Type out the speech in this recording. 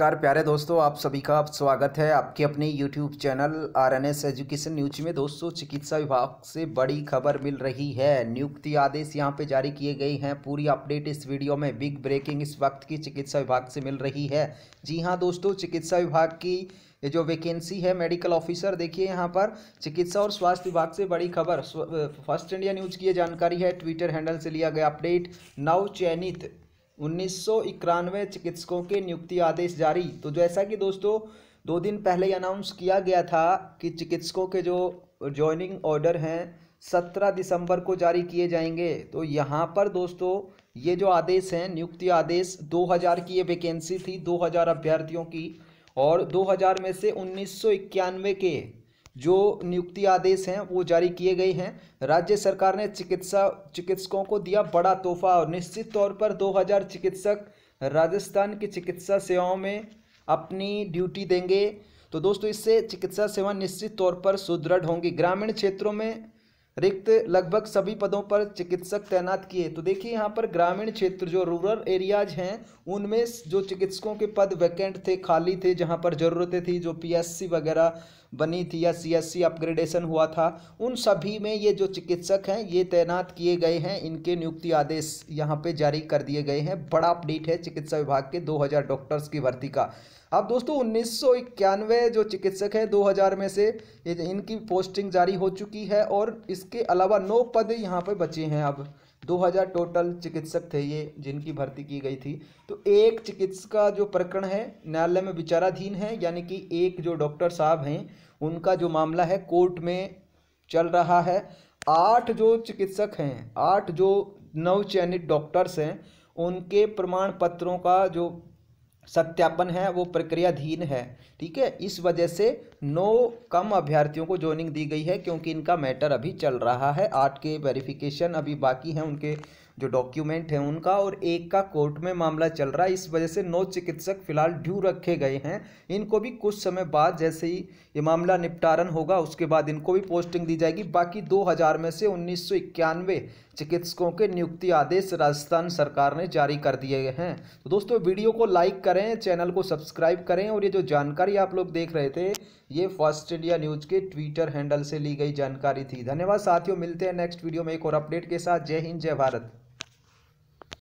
नमस्कार प्यारे दोस्तों आप सभी का स्वागत है आपके अपने YouTube channel R N S education news में दोस्तों चिकित्सा विभाग से बड़ी खबर मिल रही है नियुक्ति आदेश यहां पे जारी किए गए हैं पूरी अपडेट इस वीडियो में बिग ब्रेकिंग इस वक्त की चिकित्सा विभाग से मिल रही है जी हां दोस्तों चिकित्सा विभाग की ये जो वैकेंसी है मेडिकल ऑफिसर देखिए यहाँ पर चिकित्सा और स्वास्थ्य विभाग से बड़ी खबर फर्स्ट इंडिया न्यूज की ये जानकारी है ट्विटर हैंडल से लिया गया अपडेट नव चयनित उन्नीस चिकित्सकों के नियुक्ति आदेश जारी तो जैसा कि दोस्तों दो दिन पहले ही अनाउंस किया गया था कि चिकित्सकों के जो ज्वाइनिंग ऑर्डर हैं सत्रह दिसंबर को जारी किए जाएंगे तो यहाँ पर दोस्तों ये जो आदेश हैं नियुक्ति आदेश 2000 की ये वैकेंसी थी 2000 अभ्यर्थियों की और 2000 में से उन्नीस के जो नियुक्ति आदेश हैं वो जारी किए गए हैं राज्य सरकार ने चिकित्सा चिकित्सकों को दिया बड़ा तोहफा और निश्चित तौर पर 2000 चिकित्सक राजस्थान की चिकित्सा सेवाओं में अपनी ड्यूटी देंगे तो दोस्तों इससे चिकित्सा सेवा निश्चित तौर पर सुदृढ़ होंगी ग्रामीण क्षेत्रों में रिक्त लगभग सभी पदों पर चिकित्सक तैनात किए तो देखिए यहाँ पर ग्रामीण क्षेत्र जो रूरल एरियाज हैं उनमें जो चिकित्सकों के पद वैकेंट थे खाली थे जहाँ पर ज़रूरतें थी जो पीएससी वगैरह बनी थी या सीएससी अपग्रेडेशन हुआ था उन सभी में ये जो चिकित्सक हैं ये तैनात किए गए हैं इनके नियुक्ति आदेश यहाँ पर जारी कर दिए गए हैं बड़ा अपडेट है चिकित्सा विभाग के दो डॉक्टर्स की भर्ती का अब दोस्तों उन्नीस जो चिकित्सक हैं 2000 में से इनकी पोस्टिंग जारी हो चुकी है और इस इसके अलावा नौ पद यहाँ पर बचे हैं अब 2000 टोटल चिकित्सक थे ये जिनकी भर्ती की गई थी तो एक चिकित्सक का जो प्रकरण है न्यायालय में विचाराधीन है यानी कि एक जो डॉक्टर साहब हैं उनका जो मामला है कोर्ट में चल रहा है आठ जो चिकित्सक हैं आठ जो नवचयनित डॉक्टर्स हैं उनके प्रमाण पत्रों का जो सत्यापन है वो प्रक्रियाधीन है ठीक है इस वजह से नौ कम अभ्यर्थियों को जोनिंग दी गई है क्योंकि इनका मैटर अभी चल रहा है आठ के वेरिफिकेशन अभी बाकी हैं उनके जो डॉक्यूमेंट है उनका और एक का कोर्ट में मामला चल रहा है इस वजह से नौ चिकित्सक फिलहाल ड्यू रखे गए हैं इनको भी कुछ समय बाद जैसे ही ये मामला निपटारन होगा उसके बाद इनको भी पोस्टिंग दी जाएगी बाकी 2000 में से उन्नीस चिकित्सकों के नियुक्ति आदेश राजस्थान सरकार ने जारी कर दिए हैं तो दोस्तों वीडियो को लाइक करें चैनल को सब्सक्राइब करें और ये जो जानकारी आप लोग देख रहे थे ये फर्स्ट इंडिया न्यूज़ के ट्विटर हैंडल से ली गई जानकारी थी धन्यवाद साथियों मिलते हैं नेक्स्ट वीडियो में एक और अपडेट के साथ जय हिंद जय भारत